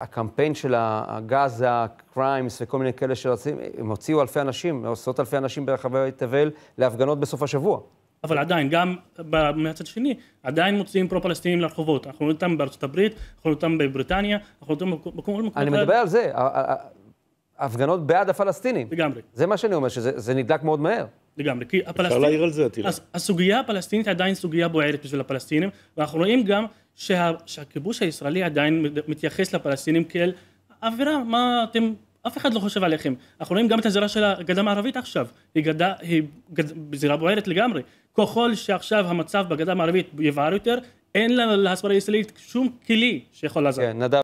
הקמפיין של הגז, הקריימס וכל מיני כאלה שרצים, הם הוציאו אלפי אנשים, עשרות אלפי אנשים ברחבי תבל להפגנות בסוף השבוע. אבל עדיין, גם מהצד שני, עדיין מוציאים פרו-פלסטינים לרחובות. אנחנו רואים אותם בארצות הברית, אנחנו רואים אותם בבריטניה, אנחנו רואים אותם בכל מקום. אני מדבר על זה, הפגנות בעד הפלסטינים. לגמרי. זה מה שאני אומר, שזה נדלק מאוד מהר. לגמרי, כי הפלסטינים... אפשר להעיר על זה, תראה. הסוגיה הפלסטינית עדיין סוגיה בוערת בשביל הפלסטינים, ואנחנו רואים גם שה, שהכיבוש הישראלי עדיין מתייחס לפלסטינים כאל עבירה, מה אתם, אף אחד לא חושב עליכם. אנחנו רואים גם את הזירה של הגדה המערבית עכשיו, היא, גדה, היא גד, זירה בוערת לגמרי. ככל שעכשיו המצב בגדה המערבית יבער יותר, אין להסברה הישראלית שום כלי שיכול לעזור. כן, נדב.